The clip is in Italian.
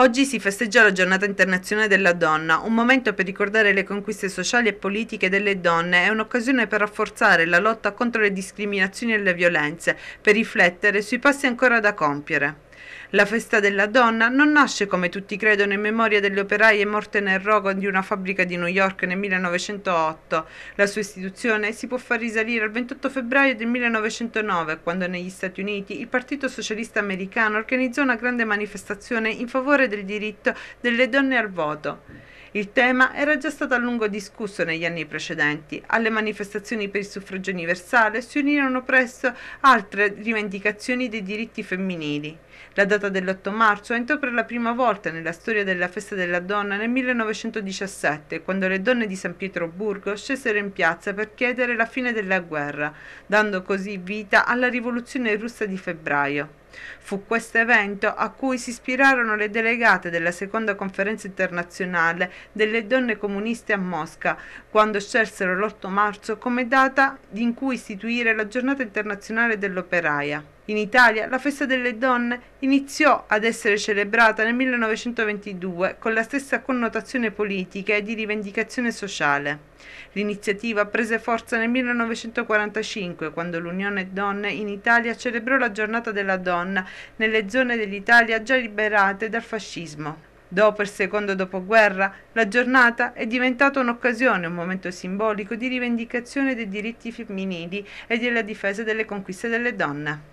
Oggi si festeggia la giornata internazionale della donna, un momento per ricordare le conquiste sociali e politiche delle donne e un'occasione per rafforzare la lotta contro le discriminazioni e le violenze, per riflettere sui passi ancora da compiere. La festa della donna non nasce come tutti credono in memoria delle operaie morte nel rogo di una fabbrica di New York nel 1908. La sua istituzione si può far risalire al 28 febbraio del 1909, quando negli Stati Uniti il Partito Socialista Americano organizzò una grande manifestazione in favore del diritto delle donne al voto. Il tema era già stato a lungo discusso negli anni precedenti. Alle manifestazioni per il suffragio universale si unirono presto altre rivendicazioni dei diritti femminili. La data dell'8 marzo entrò per la prima volta nella storia della festa della donna nel 1917, quando le donne di San Pietroburgo scesero in piazza per chiedere la fine della guerra, dando così vita alla rivoluzione russa di febbraio. Fu questo evento a cui si ispirarono le delegate della seconda conferenza internazionale delle donne comuniste a Mosca, quando scelsero l'8 marzo come data in cui istituire la giornata internazionale dell'operaia. In Italia la festa delle donne iniziò ad essere celebrata nel 1922 con la stessa connotazione politica e di rivendicazione sociale. L'iniziativa prese forza nel 1945 quando l'Unione Donne in Italia celebrò la giornata della donna nelle zone dell'Italia già liberate dal fascismo. Dopo il secondo dopoguerra, la giornata è diventata un'occasione, un momento simbolico di rivendicazione dei diritti femminili e della difesa delle conquiste delle donne.